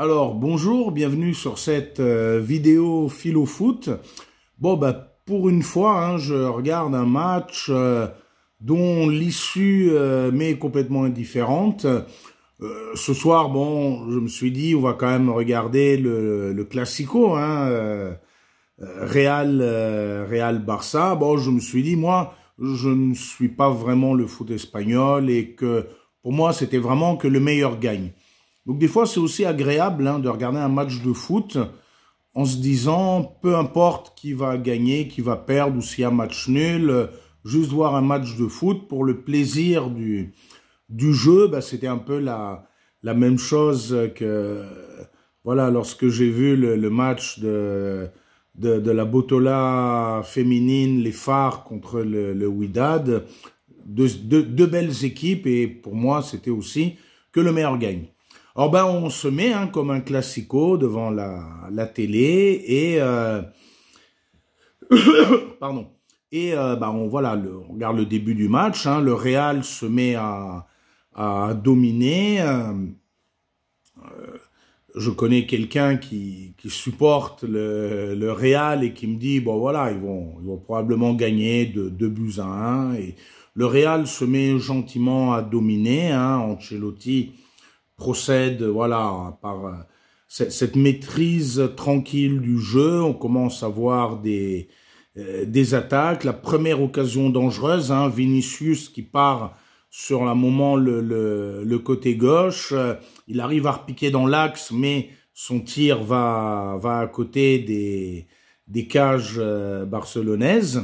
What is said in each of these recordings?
Alors bonjour, bienvenue sur cette euh, vidéo philo foot. Bon bah pour une fois, hein, je regarde un match euh, dont l'issue euh, m'est complètement indifférente. ce soir, bon, je me suis dit, on va quand même regarder le, classico, hein, Real, Real Barça. Bon, je me suis dit, moi, je ne suis pas vraiment le foot espagnol et que pour moi, c'était vraiment que le meilleur gagne. Donc des fois, c'est aussi agréable hein, de regarder un match de foot en se disant, peu importe qui va gagner, qui va perdre ou s'il y a match nul, juste voir un match de foot pour le plaisir du, du jeu, bah, c'était un peu la, la même chose que voilà lorsque j'ai vu le, match de, de, la Botola féminine, les phares contre le, le Widad, deux belles équipes et pour moi c'était aussi que le meilleur gagne. Or oh, ben on se met hein, comme un classico devant la, la télé et euh, pardon et euh, ben, on voilà le, on regarde le début du match. Hein. le Real se met à, à dominer. Euh, je connais quelqu'un qui, qui, supporte le, le, Real et qui me dit bon voilà ils vont ils vont probablement gagner de 2 buts à 1 et le Real se met gentiment à dominer. Hein. Ancelotti procède voilà par euh, cette, maîtrise tranquille du jeu. On commence à voir des, euh, des attaques. La première occasion dangereuse, hein, Vinicius qui part sur un moment le, côté gauche. Il arrive à repiquer dans l'axe, mais son tir va, va à côté des, des cages euh, barcelonaises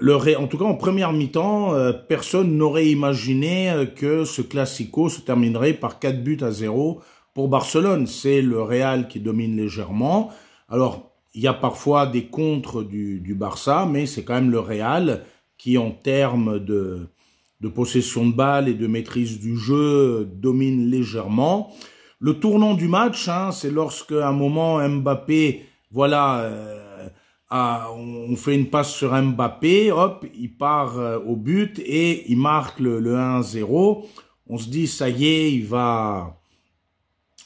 le en tout cas en première mi-temps, euh, personne n'aurait imaginé euh, que ce classico se terminerait par 4 buts à 0 pour Barcelone. C'est le Real qui domine légèrement. Alors, il y a parfois des contres du, Barça, mais c'est quand même le Real qui, en termes de, de possession de balles et de maîtrise du jeu, domine légèrement. Le tournant du match, hein, c'est lorsque à un moment Mbappé, voilà, euh, ah, on fait une passe sur Mbappé, hop, il part euh, au but et il marque le, 1-0. On se dit, ça y est, il va...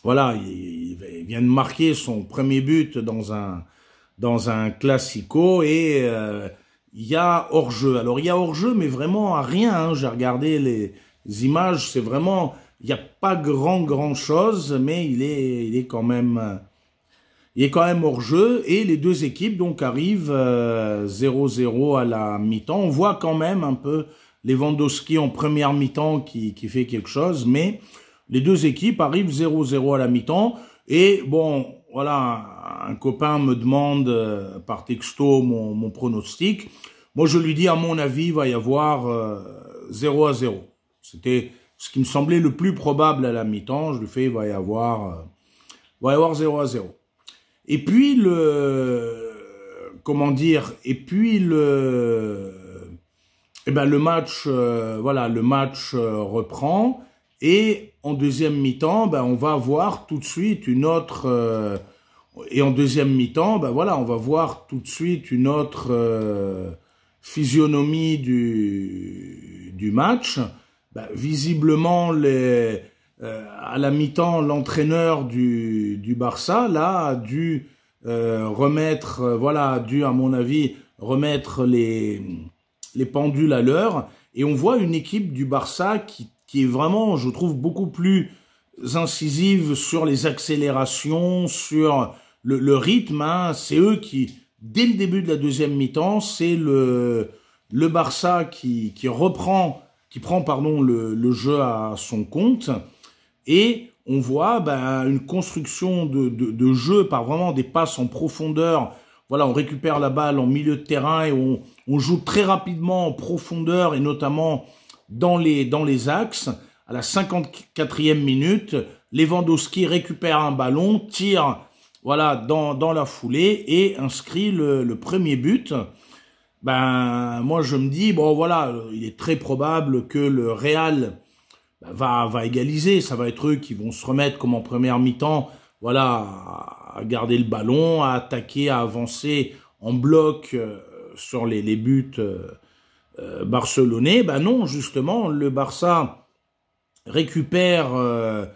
Voilà, il, vient de marquer son premier but dans un, dans un classico et euh, il y a hors-jeu. Alors, il y a hors-jeu, mais vraiment à rien. Hein. J'ai regardé les, images, c'est vraiment... Il n'y a pas grand, grand chose, mais il est, il est quand même euh, il est quand même hors-jeu et les deux équipes donc arrivent 0-0 euh, à la mi-temps. On voit quand même un peu les Lewandowski en première mi-temps qui, qui fait quelque chose, mais les deux équipes arrivent 0-0 à la mi-temps. Et bon, voilà, un copain me demande euh, par texto mon, mon, pronostic. Moi, je lui dis, à mon avis, il va y avoir 0 euh, 0. C'était ce qui me semblait le plus probable à la mi-temps. Je lui fais, il va y avoir, va y avoir 0 0. Et puis le comment dire Et puis le eh ben le match euh, voilà le match euh, reprend et en deuxième mi-temps ben on va voir tout de suite une autre euh, et en deuxième mi-temps ben voilà on va voir tout de suite une autre physionomie du du match ben, visiblement les euh, à la mi-temps, l'entraîneur du, du, Barça là a dû euh, remettre, euh, voilà, a dû à mon avis remettre les, les pendules à l'heure. Et on voit une équipe du Barça qui, qui est vraiment, je trouve, beaucoup plus incisive sur les accélérations, sur le, rythme. Hein. C'est eux qui, dès le début de la deuxième mi-temps, c'est le, le Barça qui, qui reprend, qui prend pardon le, le jeu à son compte. Et on voit ben, une construction de, jeu par vraiment des passes en profondeur. Voilà, on récupère la balle en milieu de terrain et on, joue très rapidement en profondeur et notamment dans les, dans les axes. À la 54e minute, Lewandowski récupère un ballon, tire voilà, dans, la foulée et inscrit le, le premier but. Ben, moi je me dis, bon voilà, il est très probable que le Real bah, va, va égaliser. Ça va être eux qui vont se remettre comme en première mi-temps, voilà, à garder le ballon, à attaquer, à avancer en bloc euh, sur les, les buts euh, euh barcelonais. Ben bah non, justement, le Barça récupère euh,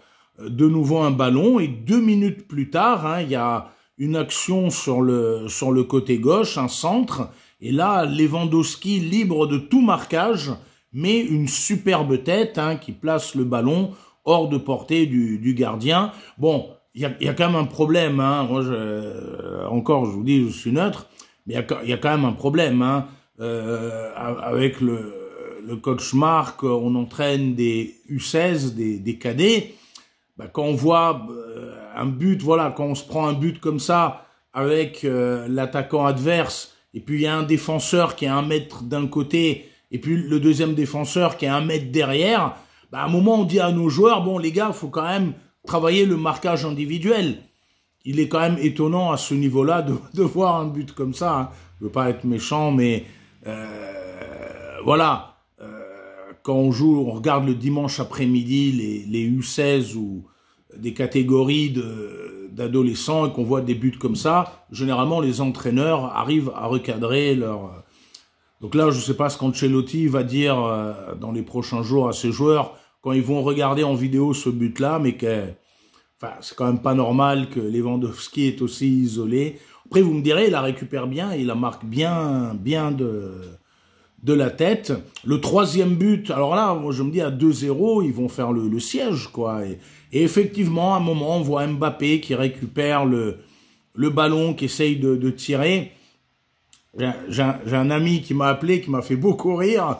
de nouveau un ballon et deux minutes plus tard, hein, il y a une action sur le, sur le côté gauche, un centre, et là, Lewandowski libre de tout marquage mais une superbe tête hein, qui place le ballon hors de portée du, gardien. Bon, il y a, quand même un problème. Hein. Moi, euh, encore, je vous dis, je suis neutre, mais il y, a, quand même un problème. Hein. Euh, avec le, le, coach Marc, on entraîne des U16, des, des cadets. Bah, quand on voit euh, un but, voilà, quand on se prend un but comme ça avec l'attaquant adverse, et puis il y a un défenseur qui est un mètre d'un côté et puis le deuxième défenseur qui est un mètre derrière, bah, à un moment on dit à nos joueurs, bon les gars, il faut quand même travailler le marquage individuel. Il est quand même étonnant à ce niveau-là de, voir un but comme ça. Je hein. Je veux pas être méchant, mais euh, voilà. Euh, quand on joue, on regarde le dimanche après-midi les, U16 ou des catégories d'adolescents et qu'on voit des buts comme ça, généralement les entraîneurs arrivent à recadrer leur donc là, je ne sais pas ce qu'Ancelotti va dire euh, dans les prochains jours à ses joueurs quand ils vont regarder en vidéo ce but-là, mais que enfin, c'est quand même pas normal que Lewandowski est aussi isolé. Après, vous me direz, il la récupère bien, il la marque bien, bien de, de la tête. Le troisième but, alors là, je me dis à 2-0, ils vont faire le, siège, quoi. Et, effectivement, à un moment, on voit Mbappé qui récupère le, le ballon, qui essaye de tirer. J'ai un, ami qui m'a appelé, qui m'a fait beaucoup rire.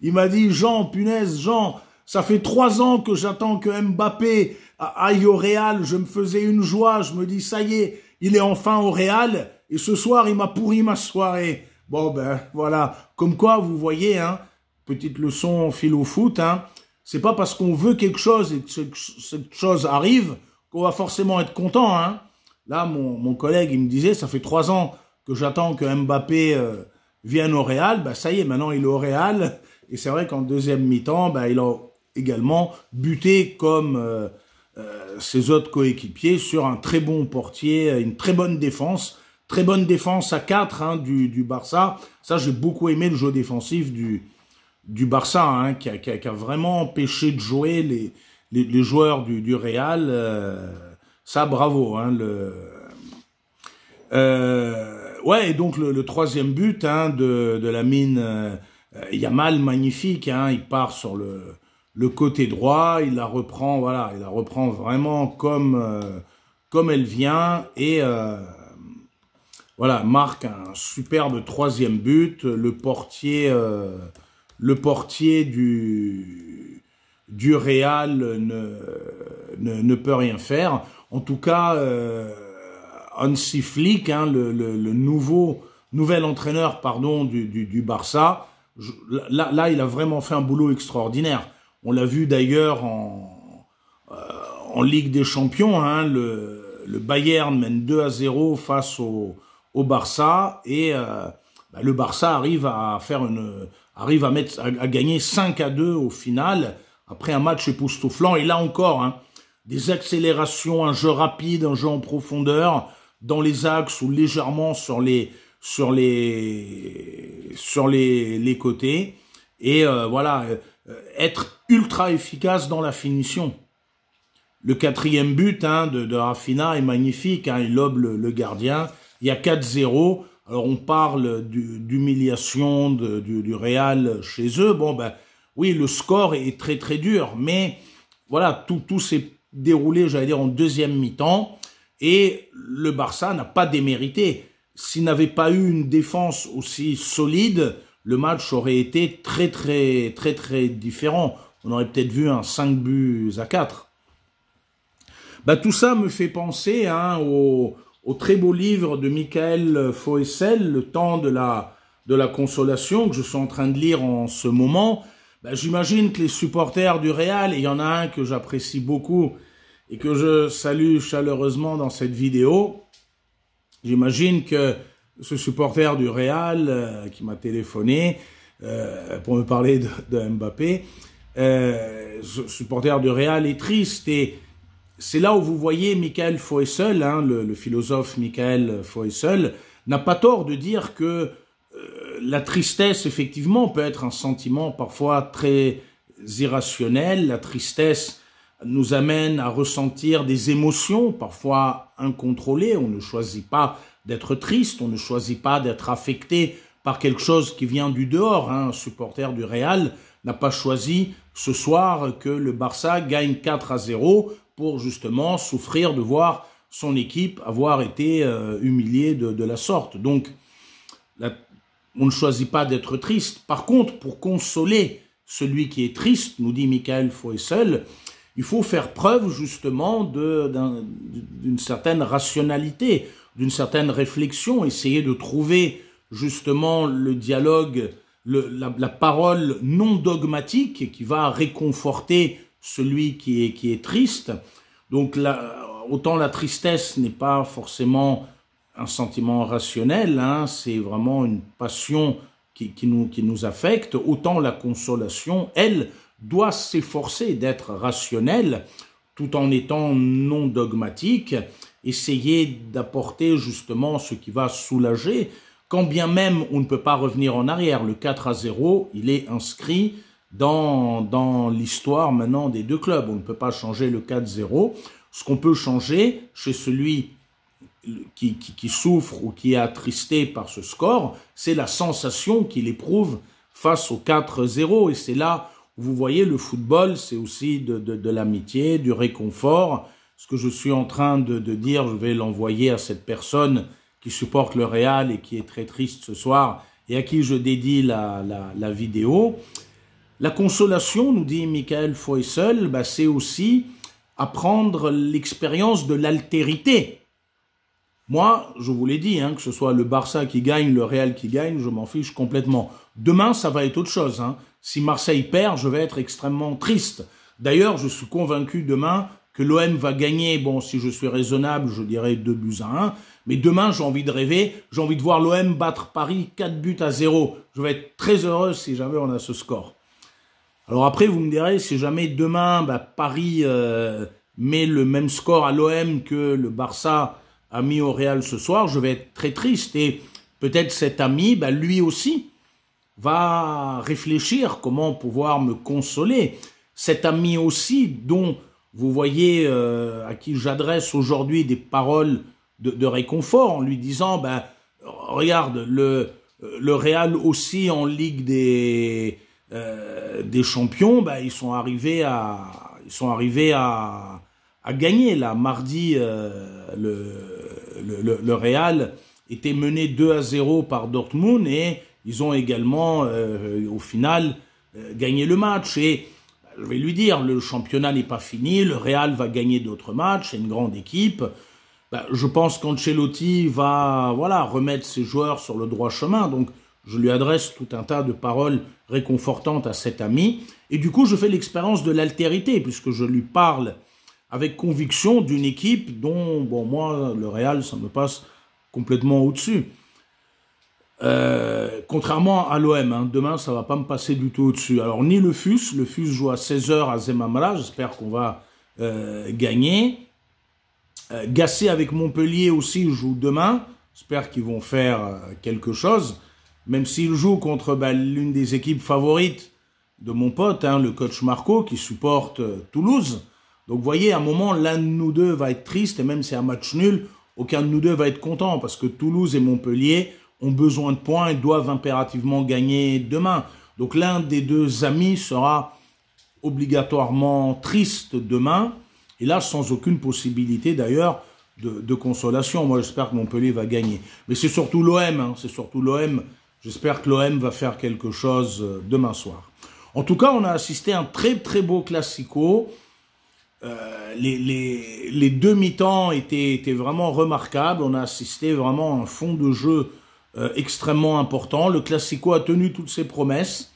Il m'a dit, Jean, punaise, Jean, ça fait trois ans que j'attends que Mbappé aille au Real. Je me faisais une joie. Je me dis, ça y est, il est enfin au Real. Et ce soir, il m'a pourri ma soirée. Bon, ben, voilà. Comme quoi, vous voyez, hein, petite leçon fil au foot, hein. C'est pas parce qu'on veut quelque chose et que cette chose arrive qu'on va forcément être content, hein. Là, mon collègue, il me disait, ça fait trois ans que j'attends que Mbappé euh, vienne au Real, bah ça y est, maintenant il est au Real. Et c'est vrai qu'en deuxième mi-temps, bah, il a également buté comme euh, euh, ses autres coéquipiers sur un très bon portier, une très bonne défense. Très bonne défense à 4 hein, du, du, Barça. Ça, j'ai beaucoup aimé le jeu défensif du, du Barça, hein, qui, a, qui, a, qui, a, vraiment empêché de jouer les, les, les joueurs du, du Real. ça, bravo. Hein, le, euh, ouais, et donc le, troisième but hein, de, la mine euh, Yamal, magnifique, hein, il part sur le, le, côté droit, il la reprend, voilà, il la reprend vraiment comme, euh, comme elle vient et euh, voilà, marque un superbe troisième but, le portier, le portier du, du Real ne, ne, peut rien faire. En tout cas, Hansi Flick, hein, le, nouveau, nouvel entraîneur pardon, du, du, Barça, là, là, il a vraiment fait un boulot extraordinaire. On l'a vu d'ailleurs en, euh, en Ligue des Champions, hein, le, Bayern mène 2 à 0 face au, au Barça et euh, bah, le Barça arrive à faire une arrive à mettre à, gagner 5 à 2 au final après un match époustouflant et là encore hein, des accélérations, un jeu rapide, un jeu en profondeur, dans les axes ou légèrement sur les sur les sur les, côtés et euh, voilà euh, être ultra efficace dans la finition. Le quatrième but hein, de, de Rafinha est magnifique, hein, il lobe le, gardien. Il y a 4-0. Alors on parle d'humiliation du, du, Real chez eux. Bon ben oui, le score est très très dur, mais voilà tout tout s'est déroulé, j'allais dire en deuxième mi-temps. Et le Barça n'a pas démérité. S'il n'avait pas eu une défense aussi solide, le match aurait été très très très très différent. On aurait peut-être vu un 5 buts à 4. Bah, tout ça me fait penser hein, au, très beau livre de Michael Foessel, Le temps de la, de la consolation, que je suis en train de lire en ce moment. Bah, j'imagine que les supporters du Real, il y en a un que j'apprécie beaucoup, et que je salue chaleureusement dans cette vidéo. J'imagine que ce supporter du Real euh, qui m'a téléphoné euh, pour me parler de, Mbappé, euh, ce supporter du Real est triste et c'est là où vous voyez Michael Foessel, hein, le, philosophe Michael Foessel, n'a pas tort de dire que la tristesse, effectivement, peut être un sentiment parfois très irrationnel. La tristesse nous amène à ressentir des émotions parfois incontrôlées. On ne choisit pas d'être triste, on ne choisit pas d'être affecté par quelque chose qui vient du dehors. Hein. Un supporter du Real n'a pas choisi ce soir que le Barça gagne 4 à 0 pour justement souffrir de voir son équipe avoir été euh, humiliée de, la sorte. Donc, on ne choisit pas d'être triste. Par contre, pour consoler celui qui est triste, nous dit Michael Foyssel, il faut faire preuve justement d'une certaine rationalité, d'une certaine réflexion, essayer de trouver justement le dialogue, la, parole non dogmatique qui va réconforter celui qui est, triste. Donc autant la tristesse n'est pas forcément un sentiment rationnel, hein, c'est vraiment une passion qui nous affecte, autant la consolation, elle, doit s'efforcer d'être rationnel tout en étant non dogmatique, essayer d'apporter justement ce qui va soulager, quand bien même on ne peut pas revenir en arrière. Le 4 à 0, il est inscrit dans, dans l'histoire maintenant des deux clubs. On ne peut pas changer le 4-0. Ce qu'on peut changer chez celui qui, souffre ou qui est attristé par ce score, c'est la sensation qu'il éprouve face au 4-0. Et c'est là vous voyez, le football, c'est aussi de, l'amitié, du réconfort. Ce que je suis en train de, dire, je vais l'envoyer à cette personne qui supporte le Real et qui est très triste ce soir et à qui je dédie la, vidéo. La consolation, nous dit Michael Foissel, bah, c'est aussi apprendre l'expérience de l'altérité. Moi, je vous l'ai dit, hein, que ce soit le Barça qui gagne, le Real qui gagne, je m'en fiche complètement. Demain, ça va être autre chose. Hein. Si Marseille perd, je vais être extrêmement triste. D'ailleurs, je suis convaincu demain que l'OM va gagner. Bon, si je suis raisonnable, je dirais 2 buts à 1. Mais demain, j'ai envie de rêver. J'ai envie de voir l'OM battre Paris 4 buts à 0. Je vais être très heureux si jamais on a ce score. Alors après, vous me direz, si jamais demain, bah, Paris euh, met le même score à l'OM que le Barça a mis au Real ce soir, je vais être très triste. Et peut-être cet ami, bah, lui aussi, va réfléchir comment pouvoir me consoler. Cet ami aussi dont vous voyez euh, à qui j'adresse aujourd'hui des paroles de, réconfort en lui disant ben regarde le le Real aussi en Ligue des euh, des Champions ben ils sont arrivés à ils sont arrivés à gagner là mardi euh, le, le, le Real était mené 2 à 0 par Dortmund et ils ont également, euh, euh, au final, euh, gagné le match. Et bah, je vais lui dire, le championnat n'est pas fini, le Real va gagner d'autres matchs, c'est une grande équipe. Bah, je pense qu'Ancelotti va voilà, remettre ses joueurs sur le droit chemin. Donc, je lui adresse tout un tas de paroles réconfortantes à cet ami. Et du coup, je fais l'expérience de l'altérité, puisque je lui parle avec conviction d'une équipe dont, bon, moi, le Real, ça me passe complètement au-dessus. Euh, contrairement à l'OM, hein, demain ça va pas me passer du tout au-dessus. Alors ni le FUS, le FUS joue à 16h à Zemamra, j'espère qu'on va euh, gagner. Euh, Gassé avec Montpellier aussi joue demain, j'espère qu'ils vont faire euh, quelque chose. Même s'ils jouent contre bah, l'une des équipes favorites de mon pote, hein, le coach Marco, qui supporte Toulouse. Donc vous voyez, à un moment, l'un de nous deux va être triste, et même si c'est un match nul, aucun de nous deux va être content, parce que Toulouse et Montpellier ont besoin de points et doivent impérativement gagner demain. Donc l'un des deux amis sera obligatoirement triste demain, et là sans aucune possibilité d'ailleurs de, consolation. Moi j'espère que Montpellier va gagner. Mais c'est surtout l'OM, hein. c'est surtout l'OM. J'espère que l'OM va faire quelque chose euh, demain soir. En tout cas, on a assisté à un très très beau classico. Euh, les, les, deux mi-temps étaient, étaient, vraiment remarquables. On a assisté vraiment à un fond de jeu euh, extrêmement important. Le Classico a tenu toutes ses promesses.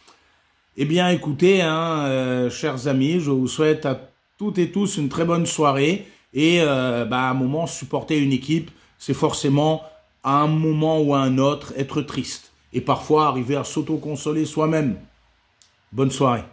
Eh bien, écoutez, hein, euh, chers amis, je vous souhaite à toutes et tous une très bonne soirée. Et euh, bah, à un moment, supporter une équipe, c'est forcément à un moment ou à un autre être triste. Et parfois arriver à s'autoconsoler soi-même. Bonne soirée.